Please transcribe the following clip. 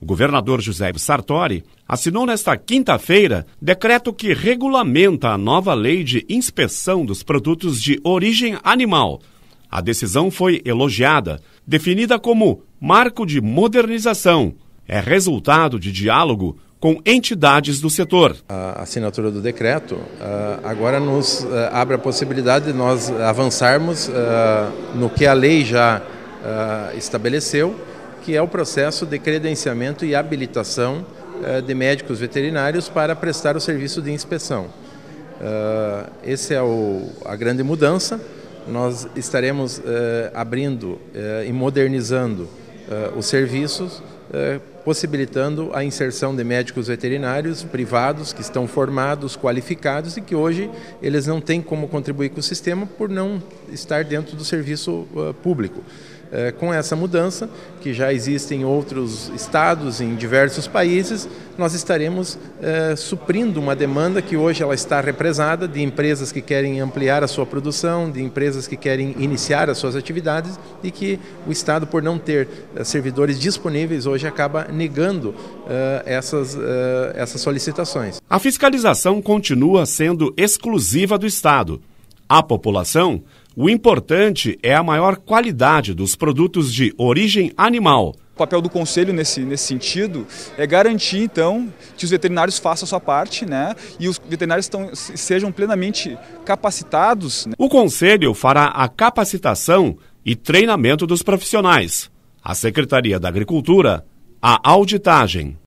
O governador José Sartori assinou nesta quinta-feira decreto que regulamenta a nova lei de inspeção dos produtos de origem animal. A decisão foi elogiada, definida como marco de modernização. É resultado de diálogo com entidades do setor. A assinatura do decreto ah, agora nos ah, abre a possibilidade de nós avançarmos ah, no que a lei já uh, estabeleceu, que é o processo de credenciamento e habilitação uh, de médicos veterinários para prestar o serviço de inspeção. Uh, ah, essa é o, a grande mudança. Nós estaremos uh, abrindo eh, e modernizando os serviços, possibilitando a inserção de médicos veterinários privados que estão formados, qualificados e que hoje eles não têm como contribuir com o sistema por não estar dentro do serviço público. Eh, com essa mudança, que já existe em outros estados, em diversos países, nós estaremos é, suprindo uma demanda que hoje ela está represada de empresas que querem ampliar a sua produção, de empresas que querem iniciar as suas atividades e que o Estado, por não ter é, servidores disponíveis, hoje acaba negando essas, essas solicitações. A fiscalização continua sendo exclusiva do Estado. A população o importante é a maior qualidade dos produtos de origem animal. O papel do conselho nesse, nesse sentido é garantir, então, que os veterinários façam a sua parte né, e os veterinários estão, sejam plenamente capacitados. Né? O conselho fará a capacitação e treinamento dos profissionais, a Secretaria da Agricultura, a auditagem